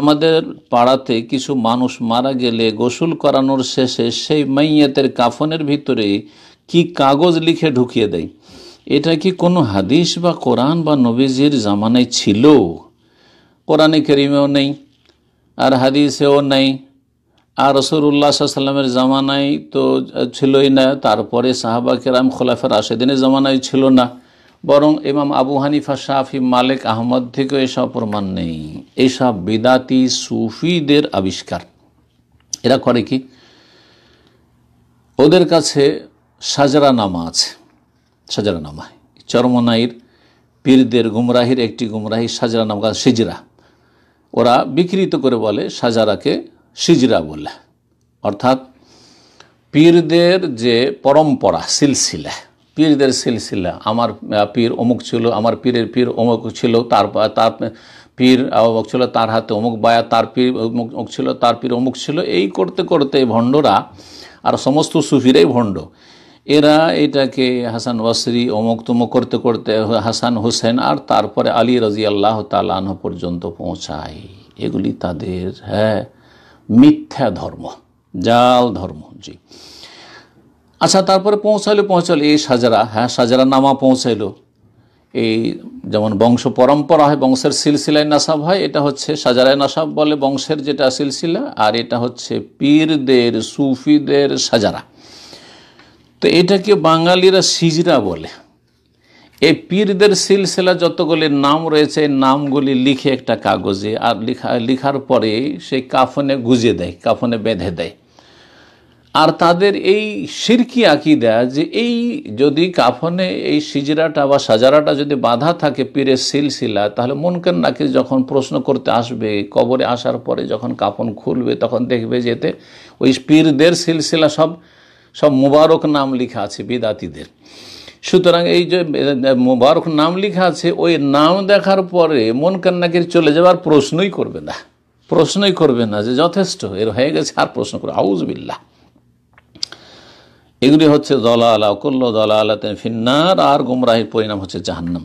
আমাদের পাড়াতে কিছু মানুষ মারা গেলে গোসল করানোর শেষে সেই মাইয়াতের কাফনের ভিতরে কি কাগজ লিখে ঢুকিয়ে দেয় এটা কি কোনো হাদিস বা কোরআন বা নবীজির জামানায় ছিল কোরআনে কেরিমেও নেই আর হাদিসেও নেই আর রসুল্লাহ সাল্লামের জামানায় তো ছিলই না তারপরে সাহাবা কেরাম খোলাফের আশেদিনের জামানায় ছিল না বরং ইমাম আবু হানিফা শাহি মালিক আহমদ থেকেও এসব প্রমাণ নেই এসব বিদাতি সুফিদের আবিষ্কার এরা করে কি ওদের কাছে সাজারা নামা আছে সাজারা নামা চরমনাইর পীরদের গুমরাহির একটি গুমরাহি সাজরা নামা সিজরা ওরা বিকৃত করে বলে সাজারাকে সিজরা বলে অর্থাৎ পীরদের যে পরম্পরা সিলসিলা পীরদের সিলসিলা আমার পীর অমুক ছিল আমার পীরের পীর অমুক ছিল তার তার পীর অমুক ছিল তার হাতে অমুক বায়া তার পীর অমুক ছিল তার পীর অমুক ছিল এই করতে করতে ভণ্ডরা আর সমস্ত সুফিরাই ভণ্ড এরা এটাকে হাসান ওয়াসরি অমুক তমুক করতে করতে হাসান হোসেন আর তারপরে আলী রাজি আল্লাহ তালান পর্যন্ত পৌঁছায় এগুলি তাদের হ্যাঁ মিথ্যা ধর্ম জাল ধর্ম জি আচ্ছা তারপরে পৌঁছাইলো পৌঁছালো এই সাজারা হ্যাঁ সাজারা নামা পৌঁছাইলো এই যেমন বংশ পরম্পরা হয় বংশের সিলসিলায় নাসাব হয় এটা হচ্ছে সাজারায় নাসাব বলে বংশের যেটা সিলসিলা আর এটা হচ্ছে পীরদের সুফিদের সাজারা তো এটাকে বাঙালিরা সিজরা বলে এই পীরদের সিলসিলা যতগুলি নাম রয়েছে নামগুলি লিখে একটা কাগজে আর লিখা লিখার পরে সেই কাফনে গুজে দেয় কাফনে বেঁধে দেয় আর তাদের এই সিরকি আকিদা যে এই যদি কাফনে এই সিজরাটা বা সাজারাটা যদি বাধা থাকে পীরের সিলসিলা তাহলে মনকেন নাকি যখন প্রশ্ন করতে আসবে কবরে আসার পরে যখন কাফন খুলবে তখন দেখবে যেতে ওই পীরদের সিলসিলা সব সব মুবারক নাম লেখা আছে বিদাতিদের সুতরাং এই যে মুবারক নাম লেখা আছে ওই নাম দেখার পরে মন কান্নাকির চলে যাবার প্রশ্নই করবে না প্রশ্নই করবে না যে যথেষ্ট এর হয়ে গেছে আর প্রশ্ন করে আউজবিল্লা এগুলি হচ্ছে জলা আলা অকল্য জলা আলাতে ফিন্নার আর গুমরাহির পরিণাম হচ্ছে জাহান্নাম